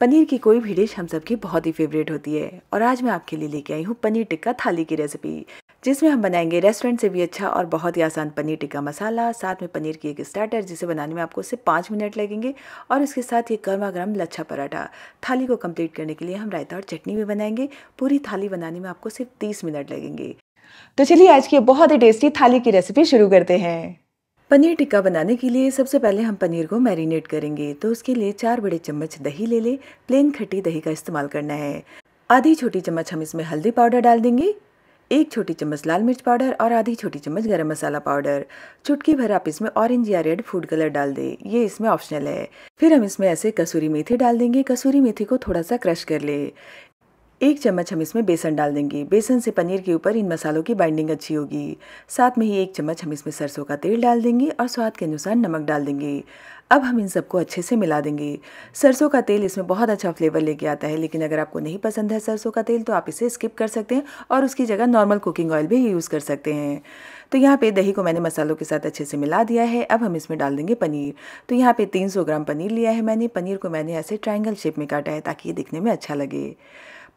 पनीर की कोई भी डिश हम सबकी बहुत ही फेवरेट होती है और आज मैं आपके लिए लेके आई हूँ पनीर टिक्का थाली की रेसिपी जिसमें हम बनाएंगे रेस्टोरेंट से भी अच्छा और बहुत ही आसान पनीर टिक्का मसाला साथ में पनीर की एक स्टार्टर जिसे बनाने में आपको सिर्फ पाँच मिनट लगेंगे और इसके साथ ये गर्मा गर्म लच्छा पराठा थाली को कंप्लीट करने के लिए हम रायता और चटनी भी बनाएंगे पूरी थाली बनाने में आपको सिर्फ तीस मिनट लगेंगे तो चलिए आज की बहुत ही टेस्टी थाली की रेसिपी शुरू करते हैं पनीर टिक्का बनाने के लिए सबसे पहले हम पनीर को मैरिनेट करेंगे तो उसके लिए चार बड़े चम्मच दही ले लें प्लेन खट्टी दही का इस्तेमाल करना है आधी छोटी चम्मच हम इसमें हल्दी पाउडर डाल देंगे एक छोटी चम्मच लाल मिर्च पाउडर और आधी छोटी चम्मच गरम मसाला पाउडर चुटकी भर आप इसमें ऑरेंज या रेड फूड कलर डाल दें ये इसमें ऑप्शनल है फिर हम इसमें ऐसे कसूरी मेथी डाल देंगे कसूरी मेथी को थोड़ा सा क्रश कर ले एक चम्मच हम इसमें बेसन डाल देंगे बेसन से पनीर के ऊपर इन मसालों की बाइंडिंग अच्छी होगी साथ में ही एक चम्मच हम इसमें सरसों का तेल डाल देंगे और स्वाद के अनुसार नमक डाल देंगे अब हम इन सबको अच्छे से मिला देंगे सरसों का तेल इसमें बहुत अच्छा फ्लेवर लेके आता है लेकिन अगर आपको नहीं पसंद है सरसों का तेल तो आप इसे स्किप कर सकते हैं और उसकी जगह नॉर्मल कुकिंग ऑयल भी यूज़ कर सकते हैं तो यहाँ पे दही को मैंने मसालों के साथ अच्छे से मिला दिया है अब हम इसमें डाल देंगे पनीर तो यहाँ पे 300 ग्राम पनीर लिया है मैंने पनीर को मैंने ऐसे ट्रायंगल शेप में काटा है ताकि ये दिखने में अच्छा लगे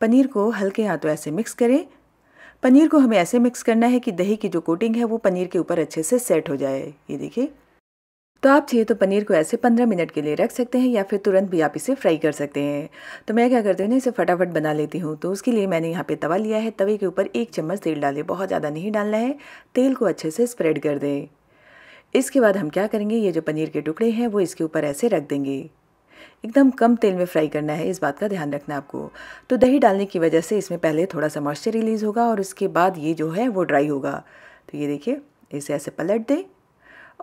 पनीर को हल्के हाथों ऐसे मिक्स करें पनीर को हमें ऐसे मिक्स करना है कि दही की जो कोटिंग है वो पनीर के ऊपर अच्छे से सेट हो जाए ये देखिए तो आप चाहिए तो पनीर को ऐसे पंद्रह मिनट के लिए रख सकते हैं या फिर तुरंत भी आप इसे फ्राई कर सकते हैं तो मैं क्या करती हूँ ना इसे फटाफट बना लेती हूँ तो उसके लिए मैंने यहाँ पे तवा लिया है तवे के ऊपर एक चम्मच तेल डाले बहुत ज़्यादा नहीं डालना है तेल को अच्छे से स्प्रेड कर दें इसके बाद हम क्या करेंगे ये जो पनीर के टुकड़े हैं वो इसके ऊपर ऐसे रख देंगे एकदम कम तेल में फ्राई करना है इस बात का ध्यान रखना आपको तो दही डालने की वजह से इसमें पहले थोड़ा सा मॉइस्चर रिलीज़ होगा और उसके बाद ये जो है वो ड्राई होगा तो ये देखिए इसे ऐसे पलट दें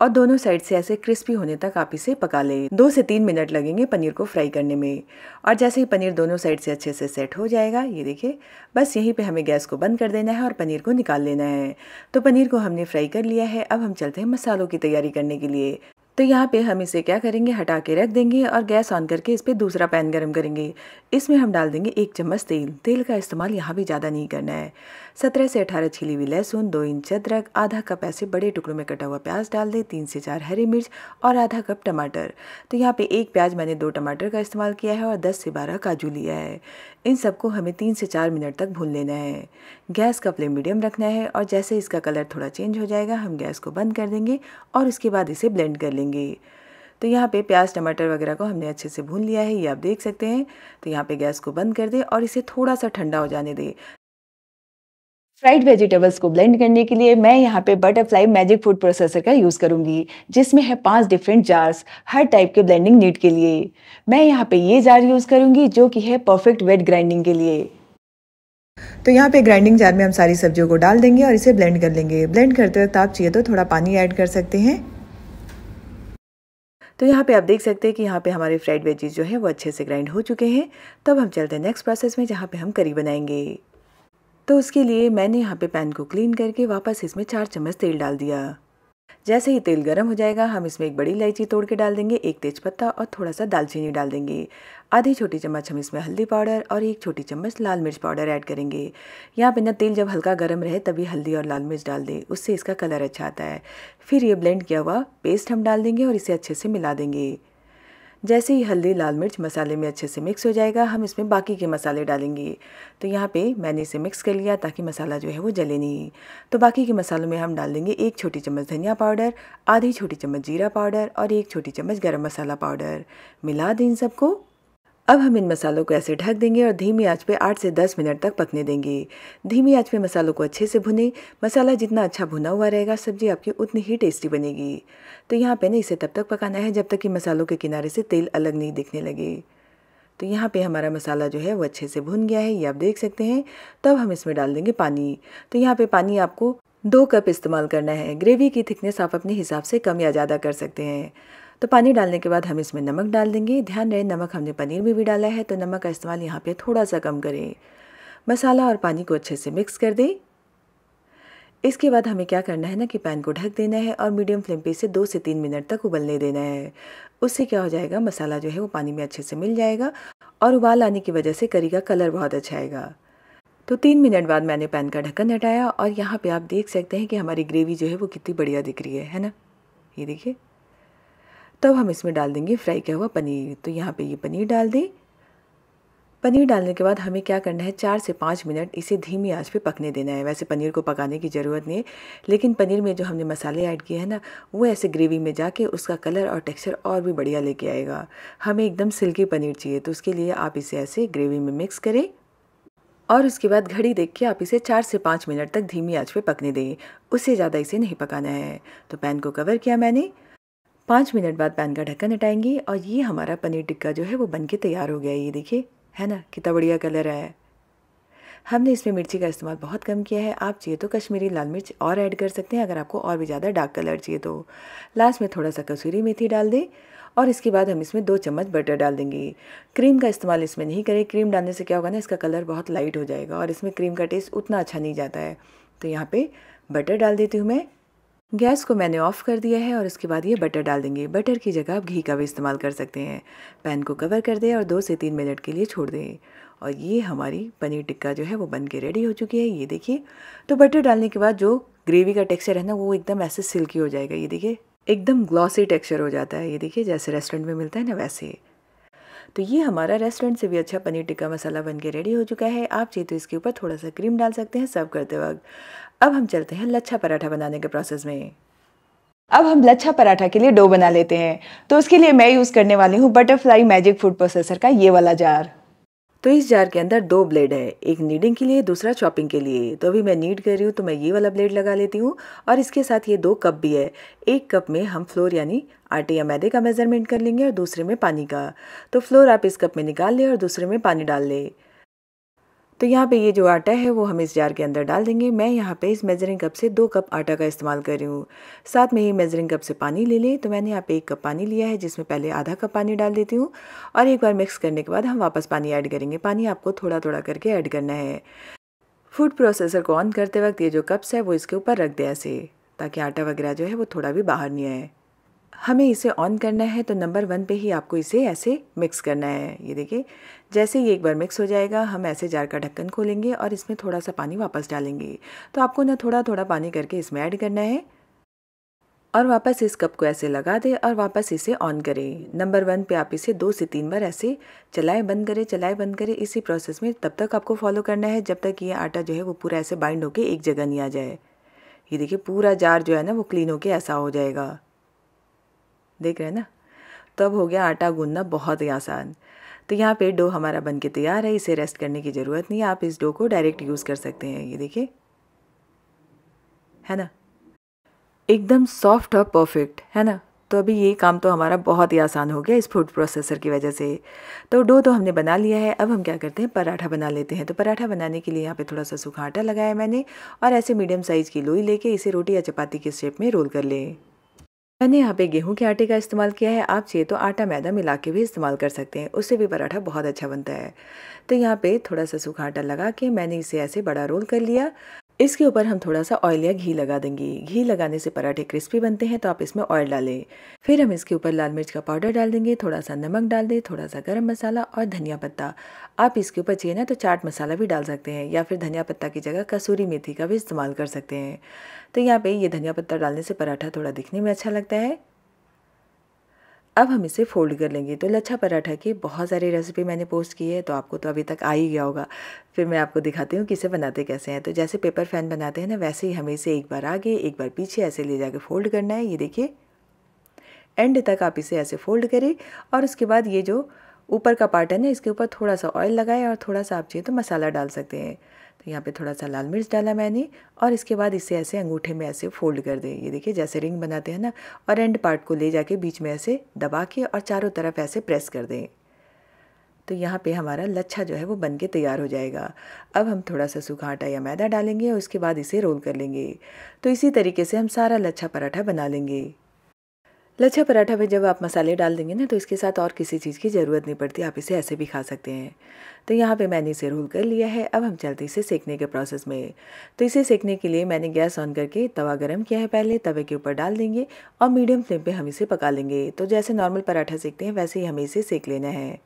और दोनों साइड से ऐसे क्रिस्पी होने तक आप इसे पका लें दो से तीन मिनट लगेंगे पनीर को फ्राई करने में और जैसे ही पनीर दोनों साइड से अच्छे से सेट हो जाएगा ये देखिए बस यहीं पे हमें गैस को बंद कर देना है और पनीर को निकाल लेना है तो पनीर को हमने फ्राई कर लिया है अब हम चलते हैं मसालों की तैयारी करने के लिए तो यहाँ पे हम इसे क्या करेंगे हटा के रख देंगे और गैस ऑन करके इस पर दूसरा पैन गरम करेंगे इसमें हम डाल देंगे एक चम्मच तेल तेल का इस्तेमाल यहाँ भी ज़्यादा नहीं करना है सत्रह से अठारह छिली हुई लहसुन दो इंच अदरक आधा कप ऐसे बड़े टुकड़ों में कटा हुआ प्याज डाल दें तीन से चार हरी मिर्च और आधा कप टमाटर तो यहाँ पर एक प्याज मैंने दो टमाटर का इस्तेमाल किया है और दस से बारह काजू लिया है इन सबको हमें तीन से चार मिनट तक भून लेना है गैस का फ्लेम मीडियम रखना है और जैसे इसका कलर थोड़ा चेंज हो जाएगा हम गैस को बंद कर देंगे और उसके बाद इसे ब्लेंड कर लेंगे देंगे तो यहाँ पे प्याज टमाटर वगैरह को हमने अच्छे से भून लिया है ये आप देख सकते हैं तो यहाँ पे गैस को बंद कर दे और इसे थोड़ा सा ठंडा हो जाने दे फ्राइड वेजिटेबल्स को ब्लेंड करने के लिए मैं यहाँ पे बटरफ्लाई मैजिक फूड प्रोसेसर का यूज़ करूँगी जिसमें है पांच डिफरेंट जार्स हर टाइप के ब्लेंडिंग नीड के लिए मैं यहाँ पे ये जार यूज़ करूँगी जो कि है परफेक्ट वेट ग्राइंडिंग के लिए तो यहाँ पे ग्राइंडिंग जार में हम सारी सब्जियों को डाल देंगे और इसे ब्लेंड कर लेंगे ब्लेंड करते वक्त आप चाहिए तो थोड़ा पानी ऐड कर सकते हैं तो यहाँ पे आप देख सकते हैं कि यहाँ पे हमारे फ्राइड वेजेज जो है वो अच्छे से ग्राइंड हो चुके हैं तब हम चलते हैं नेक्स्ट प्रोसेस में जहाँ पे हम करी बनाएंगे तो उसके लिए मैंने यहाँ पे पैन को क्लीन करके वापस इसमें चार चम्मच तेल डाल दिया जैसे ही तेल गर्म हो जाएगा हम इसमें एक बड़ी इलायची तोड़ के डाल देंगे एक तेज़पत्ता और थोड़ा सा दालचीनी डाल देंगे आधी छोटी चम्मच हम इसमें हल्दी पाउडर और एक छोटी चम्मच लाल मिर्च पाउडर ऐड करेंगे यहाँ पे ना तेल जब हल्का गर्म रहे तभी हल्दी और लाल मिर्च डाल दें उससे इसका कलर अच्छा आता है फिर ये ब्लेंड किया हुआ पेस्ट हम डाल देंगे और इसे अच्छे से मिला देंगे जैसे ही हल्दी लाल मिर्च मसाले में अच्छे से मिक्स हो जाएगा हम इसमें बाकी के मसाले डालेंगे तो यहाँ पे मैंने इसे मिक्स कर लिया ताकि मसाला जो है वो जले नहीं तो बाकी के मसालों में हम डाल देंगे एक छोटी चम्मच धनिया पाउडर आधी छोटी चम्मच जीरा पाउडर और एक छोटी चम्मच गर्म मसाला पाउडर मिला दें इन सबको अब हम इन मसालों को ऐसे ढक देंगे और धीमी आंच पे 8 से 10 मिनट तक पकने देंगे धीमी आंच पे मसालों को अच्छे से भुने मसाला जितना अच्छा भुना हुआ रहेगा सब्जी आपकी उतनी ही टेस्टी बनेगी तो यहाँ पे ना इसे तब तक पकाना है जब तक कि मसालों के किनारे से तेल अलग नहीं दिखने लगे तो यहाँ पे हमारा मसाला जो है वो अच्छे से भुन गया है ये आप देख सकते हैं तब हम इसमें डाल देंगे पानी तो यहाँ पे पानी आपको दो कप इस्तेमाल करना है ग्रेवी की थिकनेस आप अपने हिसाब से कम या ज़्यादा कर सकते हैं तो पानी डालने के बाद हम इसमें नमक डाल देंगे ध्यान रहे नमक हमने पनीर में भी डाला है तो नमक का इस्तेमाल यहाँ पे थोड़ा सा कम करें मसाला और पानी को अच्छे से मिक्स कर दें इसके बाद हमें क्या करना है ना कि पैन को ढक देना है और मीडियम फ्लेम पे इसे दो से तीन मिनट तक उबलने देना है उससे क्या हो जाएगा मसाला जो है वो पानी में अच्छे से मिल जाएगा और उबाल आने की वजह से करी का कलर बहुत अच्छा आएगा तो तीन मिनट बाद मैंने पैन का ढक्कन हटाया और यहाँ पे आप देख सकते हैं कि हमारी ग्रेवी जो है वो कितनी बढ़िया दिख रही है है ना ये देखिए तब हम इसमें डाल देंगे फ्राई किया हुआ पनीर तो यहाँ पे ये पनीर डाल दें पनीर डालने के बाद हमें क्या करना है चार से पाँच मिनट इसे धीमी आंच पे पकने देना है वैसे पनीर को पकाने की ज़रूरत नहीं है लेकिन पनीर में जो हमने मसाले ऐड किए हैं ना वो ऐसे ग्रेवी में जाके उसका कलर और टेक्सचर और भी बढ़िया लेके आएगा हमें एकदम सिल्की पनीर चाहिए तो उसके लिए आप इसे ऐसे ग्रेवी में मिक्स करें और उसके बाद घड़ी देख के आप इसे चार से पाँच मिनट तक धीमी आँच पर पकने दें उससे ज़्यादा इसे नहीं पकाना है तो पैन को कवर किया मैंने पाँच मिनट बाद पैन का ढक्कन हटाएंगे और ये हमारा पनीर टिक्का जो है वो बन के तैयार हो गया ये देखिए है ना कितना बढ़िया कलर आया है हमने इसमें मिर्ची का इस्तेमाल बहुत कम किया है आप चाहिए तो कश्मीरी लाल मिर्च और ऐड कर सकते हैं अगर आपको और भी ज़्यादा डार्क कलर चाहिए तो लास्ट में थोड़ा सा कसूरी मेथी डाल दें और इसके बाद हम इसमें दो चम्मच बटर डाल देंगे क्रीम का इस्तेमाल इसमें नहीं करें क्रीम डालने से क्या होगा ना इसका कलर बहुत लाइट हो जाएगा और इसमें क्रीम का टेस्ट उतना अच्छा नहीं जाता है तो यहाँ पर बटर डाल देती हूँ मैं गैस को मैंने ऑफ़ कर दिया है और उसके बाद ये बटर डाल देंगे बटर की जगह आप घी का भी इस्तेमाल कर सकते हैं पैन को कवर कर दें और दो से तीन मिनट के लिए छोड़ दें और ये हमारी पनीर टिक्का जो है वो बन के रेडी हो चुकी है ये देखिए तो बटर डालने के बाद जो ग्रेवी का टेक्सचर है ना वो एकदम ऐसे सिल्की हो जाएगा ये देखिए एकदम ग्लॉसी टेक्सचर हो जाता है ये देखिए जैसे रेस्टोरेंट में मिलता है ना वैसे तो ये हमारा रेस्टोरेंट से भी अच्छा पनीर टिक्का मसाला बन के रेडी हो चुका है आप चाहिए तो इसके ऊपर थोड़ा सा क्रीम डाल सकते हैं सर्व करते वक्त अब हम चलते हैं लच्छा पराठा बनाने के प्रोसेस में अब हम लच्छा पराठा के लिए डो बना लेते हैं तो उसके लिए मैं यूज़ करने वाली हूँ बटरफ्लाई मैजिक फूड प्रोसेसर का ये वाला जार तो इस जार के अंदर दो ब्लेड है एक नीडिंग के लिए दूसरा चॉपिंग के लिए तो अभी मैं नीड कर रही हूँ तो मैं ये वाला ब्लेड लगा लेती हूँ और इसके साथ ये दो कप भी है एक कप में हम फ्लोर यानी आटे या मैदे का मेज़रमेंट कर लेंगे और दूसरे में पानी का तो फ्लोर आप इस कप में निकाल लें और दूसरे में पानी डाल लें तो यहाँ पे ये जो आटा है वो हम इस जार के अंदर डाल देंगे मैं यहाँ पे इस मेज़रिंग कप से दो कप आटा का इस्तेमाल कर रही हूँ साथ में ही मेज़रिंग कप से पानी ले लें तो मैंने यहाँ पे एक कप पानी लिया है जिसमें पहले आधा कप पानी डाल देती हूँ और एक बार मिक्स करने के बाद हम वापस पानी ऐड करेंगे पानी आपको थोड़ा थोड़ा करके ऐड करना है फूड प्रोसेसर को ऑन करते वक्त ये जो कप्स है वो इसके ऊपर रख दें ऐसे ताकि आटा वगैरह जो है वो थोड़ा भी बाहर नहीं आए हमें इसे ऑन करना है तो नंबर वन पे ही आपको इसे ऐसे मिक्स करना है ये देखिए जैसे ये एक बार मिक्स हो जाएगा हम ऐसे जार का ढक्कन खोलेंगे और इसमें थोड़ा सा पानी वापस डालेंगे तो आपको ना थोड़ा थोड़ा पानी करके इसमें ऐड करना है और वापस इस कप को ऐसे लगा दें और वापस इसे ऑन करें नंबर वन पे आप इसे दो से तीन बार ऐसे चलाए बंद करें चलाए बंद करें इसी प्रोसेस में तब तक आपको फॉलो करना है जब तक ये आटा जो है वो पूरा ऐसे बाइंड होके एक जगह नहीं आ जाए ये देखिए पूरा जार जो है ना वो क्लीन होके ऐसा हो जाएगा देख रहे हैं ना तब हो गया आटा गूंदना बहुत ही आसान तो यहाँ पे डो हमारा बन के तैयार है इसे रेस्ट करने की ज़रूरत नहीं है आप इस डो को डायरेक्ट यूज़ कर सकते हैं ये देखिए है ना एकदम सॉफ्ट और परफेक्ट है ना तो अभी ये काम तो हमारा बहुत ही आसान हो गया इस फूड प्रोसेसर की वजह से तो डो तो हमने बना लिया है अब हम क्या करते हैं पराठा बना लेते हैं तो पराठा बनाने के लिए यहाँ पे थोड़ा सा सूखा आटा लगाया मैंने और ऐसे मीडियम साइज़ की लोई लेके इसे रोटी या चपाती के शेप में रोल कर लें मैंने यहाँ पे गेहूं के आटे का इस्तेमाल किया है आप चाहिए तो आटा मैदा मिला के भी इस्तेमाल कर सकते हैं उससे भी पराठा बहुत अच्छा बनता है तो यहाँ पे थोड़ा सा सूखा आटा लगा के मैंने इसे ऐसे बड़ा रोल कर लिया इसके ऊपर हम थोड़ा सा ऑयल या घी लगा देंगे घी लगाने से पराठे क्रिस्पी बनते हैं तो आप इसमें ऑयल डालें फिर हम इसके ऊपर लाल मिर्च का पाउडर डाल देंगे थोड़ा सा नमक डाल दें थोड़ा सा गरम मसाला और धनिया पत्ता आप इसके ऊपर चाहिए ना तो चाट मसाला भी डाल सकते हैं या फिर धनिया पत्ता की जगह कसूरी मेथी का भी इस्तेमाल कर सकते हैं तो यहाँ पर ये धनिया पत्ता डालने से पराठा थोड़ा दिखने में अच्छा लगता है अब हम इसे फोल्ड कर लेंगे तो लच्छा पराठा की बहुत सारी रेसिपी मैंने पोस्ट की है तो आपको तो अभी तक आ ही गया होगा फिर मैं आपको दिखाती हूँ कि इसे बनाते कैसे हैं तो जैसे पेपर फैन बनाते हैं ना वैसे ही हमें इसे एक बार आगे एक बार पीछे ऐसे ले जाके फोल्ड करना है ये देखिए एंड तक आप इसे ऐसे फोल्ड करें और उसके बाद ये जो ऊपर का पार्टन है इसके ऊपर थोड़ा सा ऑयल लगाएं और थोड़ा सा आप चाहिए तो मसाला डाल सकते हैं तो यहाँ पे थोड़ा सा लाल मिर्च डाला मैंने और इसके बाद इसे ऐसे अंगूठे में ऐसे फोल्ड कर दें ये देखिए जैसे रिंग बनाते हैं ना और एंड पार्ट को ले जाके बीच में ऐसे दबा के और चारों तरफ ऐसे प्रेस कर दें तो यहाँ पे हमारा लच्छा जो है वो बन के तैयार हो जाएगा अब हम थोड़ा सा सूखा आटा या मैदा डालेंगे और उसके बाद इसे रोल कर लेंगे तो इसी तरीके से हम सारा लच्छा पराठा बना लेंगे लच्छा पराठा में जब आप मसाले डाल देंगे ना तो इसके साथ और किसी चीज़ की ज़रूरत नहीं पड़ती आप इसे ऐसे भी खा सकते हैं तो यहाँ पे मैंने इसे रोल कर लिया है अब हम चलते इसे सेकने के प्रोसेस में तो इसे सेकने के लिए मैंने गैस ऑन करके तवा गर्म किया है पहले तवे के ऊपर डाल देंगे और मीडियम फ्लेम पर हम इसे पका लेंगे तो जैसे नॉर्मल पराठा सेकते हैं वैसे ही हमें इसे सेक लेना है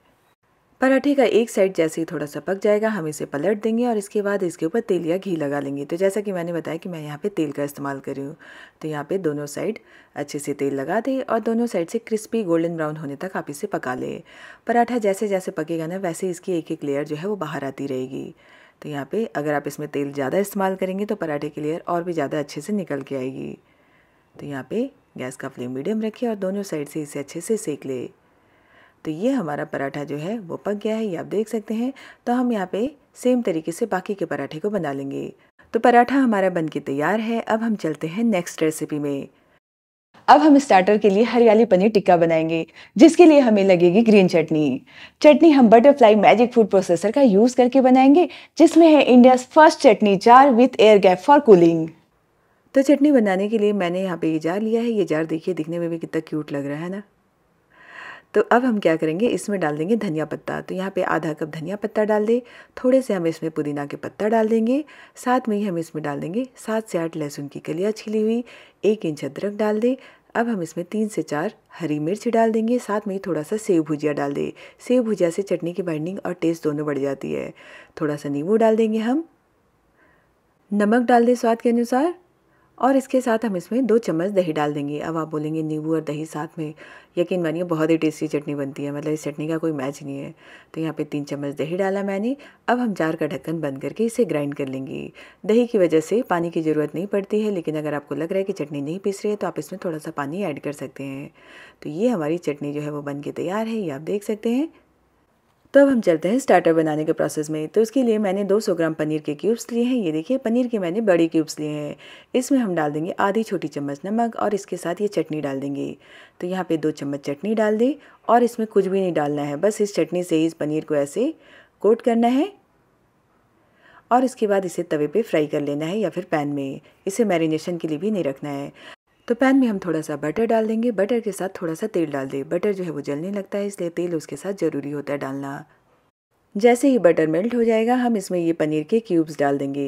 पराठे का एक साइड जैसे ही थोड़ा सा पक जाएगा हम इसे पलट देंगे और इसके बाद इसके ऊपर तेल या घी लगा लेंगे तो जैसा कि मैंने बताया कि मैं यहाँ पे तेल का इस्तेमाल कर रही हूँ तो यहाँ पे दोनों साइड अच्छे से तेल लगा दें और दोनों साइड से क्रिस्पी गोल्डन ब्राउन होने तक आप इसे पका लें पराठा जैसे जैसे पकेगा ना वैसे इसकी एक एक लेयर जो है वो बाहर आती रहेगी तो यहाँ पर अगर आप इसमें तेल ज़्यादा इस्तेमाल करेंगे तो पराठे की लेयर और भी ज़्यादा अच्छे से निकल के आएगी तो यहाँ पर गैस का फ्लेम मीडियम रखिए और दोनों साइड से इसे अच्छे से सेक ले तो ये हमारा पराठा जो है वो पक गया है ये आप देख सकते हैं तो हम यहाँ पे सेम तरीके से बाकी के पराठे को बना लेंगे तो पराठा हमारा बन के तैयार है अब हम चलते हैं नेक्स्ट रेसिपी में अब हम स्टार्टर के लिए हरियाली पनीर टिक्का बनाएंगे जिसके लिए हमें लगेगी ग्रीन चटनी चटनी हम बटरफ्लाई मैजिक फूड प्रोसेसर का यूज़ करके बनाएंगे जिसमें है India first chutney jar with air gap for cooling तो चटनी बनाने के लिए मैंने यहाँ पे ये जार लिया है ये जार देखिए दिखने में भी कितना क्यूट लग रहा है ना तो अब हम क्या करेंगे इसमें डाल देंगे धनिया पत्ता तो यहाँ पे आधा कप धनिया पत्ता डाल दें थोड़े से हम इसमें पुदीना के पत्ता डाल देंगे साथ में ही हम इसमें डाल देंगे सात से आठ लहसुन की कलियाँ छिली हुई एक इंच अदरक डाल दें अब हम इसमें तीन से चार हरी मिर्च डाल देंगे साथ में ही थोड़ा सा सेव भुजिया डाल दें सेव भुजिया से चटनी की बाइंडिंग और टेस्ट दोनों बढ़ जाती है थोड़ा सा नींबू डाल देंगे हम नमक डाल दें स्वाद के अनुसार और इसके साथ हम इसमें दो चम्मच दही डाल देंगे अब आप बोलेंगे नींबू और दही साथ में यकीन मानिए बहुत ही टेस्टी चटनी बनती है मतलब इस चटनी का कोई मैच नहीं है तो यहाँ पे तीन चम्मच दही डाला मैंने अब हम जार का ढक्कन बंद करके इसे ग्राइंड कर लेंगे दही की वजह से पानी की ज़रूरत नहीं पड़ती है लेकिन अगर आपको लग रहा है कि चटनी नहीं पीस रही है तो आप इसमें थोड़ा सा पानी ऐड कर सकते हैं तो ये हमारी चटनी जो है वो बन के तैयार है ये आप देख सकते हैं तो अब हम चलते हैं स्टार्टर बनाने के प्रोसेस में तो इसके लिए मैंने 200 ग्राम पनीर के क्यूब्स लिए हैं ये देखिए पनीर के मैंने बड़े क्यूब्स लिए हैं इसमें हम डाल देंगे आधी छोटी चम्मच नमक और इसके साथ ये चटनी डाल देंगे तो यहाँ पे दो चम्मच चटनी डाल दें और इसमें कुछ भी नहीं डालना है बस इस चटनी से ही इस पनीर को ऐसे कोट करना है और इसके बाद इसे तवे पर फ्राई कर लेना है या फिर पैन में इसे मैरिनेशन के लिए भी नहीं रखना है तो पैन में हम थोड़ा सा बटर डाल देंगे बटर के साथ थोड़ा सा तेल डाल दें बटर जो है वो जलने लगता है इसलिए तेल उसके साथ ज़रूरी होता है डालना जैसे ही बटर मेल्ट हो जाएगा हम इसमें ये पनीर के क्यूब्स डाल देंगे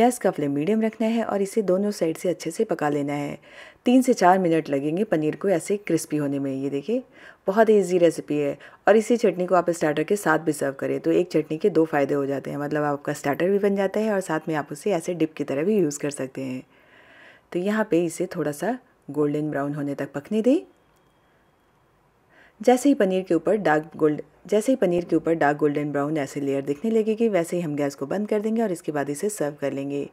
गैस का फ्लेम मीडियम रखना है और इसे दोनों साइड से अच्छे से पका लेना है तीन से चार मिनट लगेंगे पनीर को ऐसे क्रिस्पी होने में ये देखिए बहुत इजी रेसिपी है और इसी चटनी को आप स्टार्टर के साथ भी सर्व करें तो एक चटनी के दो फ़ायदे हो जाते हैं मतलब आपका स्टार्टर भी बन जाता है और साथ में आप उसे ऐसे डिप की तरह भी यूज़ कर सकते हैं तो यहाँ पे इसे थोड़ा सा गोल्डन ब्राउन होने तक पकने दें जैसे ही पनीर के ऊपर डार्क गोल्ड जैसे ही पनीर के ऊपर डार्क गोल्डन ब्राउन ऐसे लेयर दिखने लगेगी वैसे ही हम गैस को बंद कर देंगे और इसके बाद इसे सर्व कर लेंगे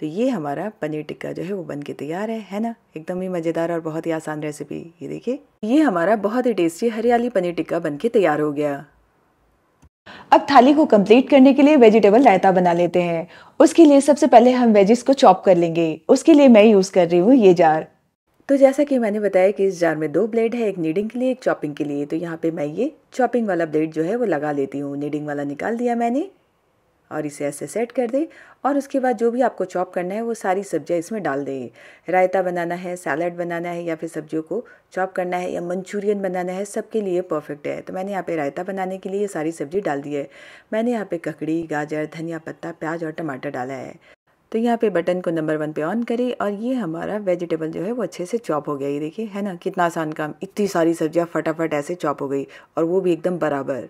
तो ये हमारा पनीर टिक्का जो है वो बन के तैयार है है ना एकदम ही मज़ेदार और बहुत ही आसान रेसिपी ये देखिए ये हमारा बहुत ही टेस्टी हरियाली पनीर टिक्का बन के तैयार हो गया अब थाली को कंप्लीट करने के लिए वेजिटेबल रायता बना लेते हैं उसके लिए सबसे पहले हम वेजिस को चॉप कर लेंगे उसके लिए मैं यूज़ कर रही हूँ ये जार तो जैसा कि मैंने बताया कि इस जार में दो ब्लेड है एक नीडिंग के लिए एक चॉपिंग के लिए तो यहाँ पे मैं ये चॉपिंग वाला ब्लेड जो है वो लगा लेती हूँ नीडिंग वाला निकाल दिया मैंने और इसे ऐसे सेट कर दें और उसके बाद जो भी आपको चॉप करना है वो सारी सब्जियाँ इसमें डाल दें रायता बनाना है सैलड बनाना है या फिर सब्जियों को चॉप करना है या मंचूरियन बनाना है सबके लिए परफेक्ट है तो मैंने यहाँ पे रायता बनाने के लिए ये सारी सब्जी डाल दी है मैंने यहाँ पे ककड़ी गाजर धनिया पत्ता प्याज और टमाटर डाला है तो यहाँ पे बटन को नंबर वन पे ऑन करें और ये हमारा वेजिटेबल जो है वो अच्छे से चॉप हो गया ये देखिए है ना कितना आसान काम इतनी सारी सब्जियाँ फटाफट ऐसे चॉप हो गई और वो भी एकदम बराबर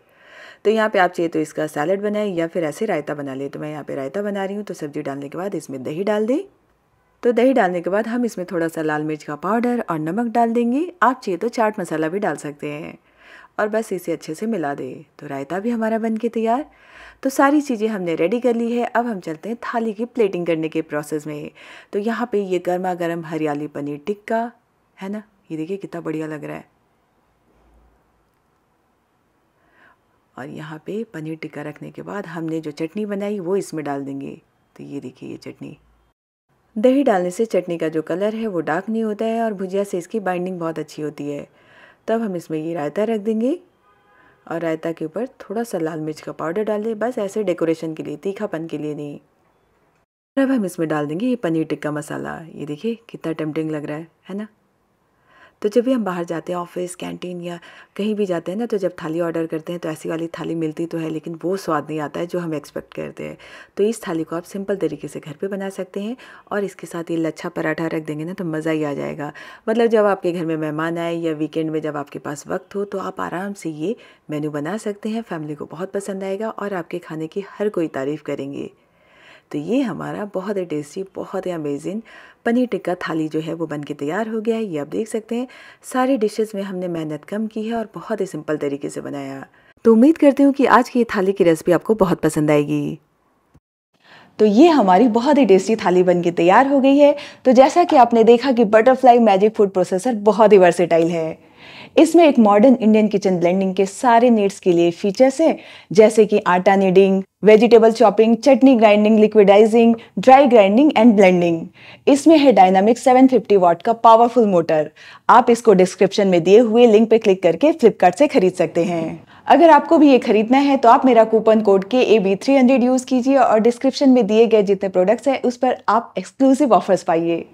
तो यहाँ पे आप चाहिए तो इसका सैलड बनाए या फिर ऐसे रायता बना लें तो मैं यहाँ पे रायता बना रही हूँ तो सब्जी डालने के बाद इसमें दही डाल दें तो दही डालने के बाद हम इसमें थोड़ा सा लाल मिर्च का पाउडर और नमक डाल देंगे आप चाहिए तो चाट मसाला भी डाल सकते हैं और बस इसे अच्छे से मिला दें तो रायता भी हमारा बन के तैयार तो सारी चीज़ें हमने रेडी कर ली है अब हम चलते हैं थाली की प्लेटिंग करने के प्रोसेस में तो यहाँ पर ये गर्मा गर्म हरियाली पनीर टिक्का है ना ये देखिए कितना बढ़िया लग रहा है और यहाँ पे पनीर टिक्का रखने के बाद हमने जो चटनी बनाई वो इसमें डाल देंगे तो ये देखिए ये चटनी दही डालने से चटनी का जो कलर है वो डार्क नहीं होता है और भुजिया से इसकी बाइंडिंग बहुत अच्छी होती है तब हम इसमें ये रायता रख देंगे और रायता के ऊपर थोड़ा सा लाल मिर्च का पाउडर डाल दें बस ऐसे डेकोरेशन के लिए तीखापन के लिए नहीं अब हम इसमें डाल देंगे ये पनीर टिक्का मसाला ये देखिए कितना टेम्पटिंग लग रहा है है ना तो जब भी हम बाहर जाते हैं ऑफिस कैंटीन या कहीं भी जाते हैं ना तो जब थाली ऑर्डर करते हैं तो ऐसी वाली थाली मिलती तो है लेकिन वो स्वाद नहीं आता है जो हम एक्सपेक्ट करते हैं तो इस थाली को आप सिंपल तरीके से घर पर बना सकते हैं और इसके साथ ये लच्छा पराठा रख देंगे ना तो मज़ा ही आ जाएगा मतलब जब आपके घर में मेहमान आए या वीकेंड में जब आपके पास वक्त हो तो आप आराम से ये मेन्यू बना सकते हैं फैमिली को बहुत पसंद आएगा और आपके खाने की हर कोई तारीफ़ करेंगे तो ये हमारा बहुत ही टेस्टी बहुत ही अमेजिंग पनीर टिक्का थाली जो है वो बन के तैयार हो गया है ये आप देख सकते हैं सारी डिशेस में हमने मेहनत कम की है और बहुत ही सिंपल तरीके से बनाया तो उम्मीद करती हूँ कि आज की ये थाली की रेसिपी आपको बहुत पसंद आएगी तो ये हमारी बहुत ही टेस्टी थाली बन के तैयार हो गई है तो जैसा कि आपने देखा कि बटरफ्लाई मैजिक फूड प्रोसेसर बहुत ही वर्सेटाइल है इसमें एक मॉडर्न इंडियन किचन ब्लेंडिंग के सारे नीड्स के लिए फीचर्स हैं जैसे कि आटा kneading vegetable chopping chutney grinding liquidising dry grinding and blending इसमें है डायनामिक 750 वॉट का पावरफुल मोटर आप इसको डिस्क्रिप्शन में दिए हुए लिंक पे क्लिक करके फ्लिपकार्ट से खरीद सकते हैं अगर आपको भी ये खरीदना है तो आप मेरा coupon code K A B three hundred use कीजिए और डिस्क्रिप्शन में दिए गए जितने प्रोडक्ट्स हैं उस पर आप एक्सक्लूसिव ऑफर्स पाइए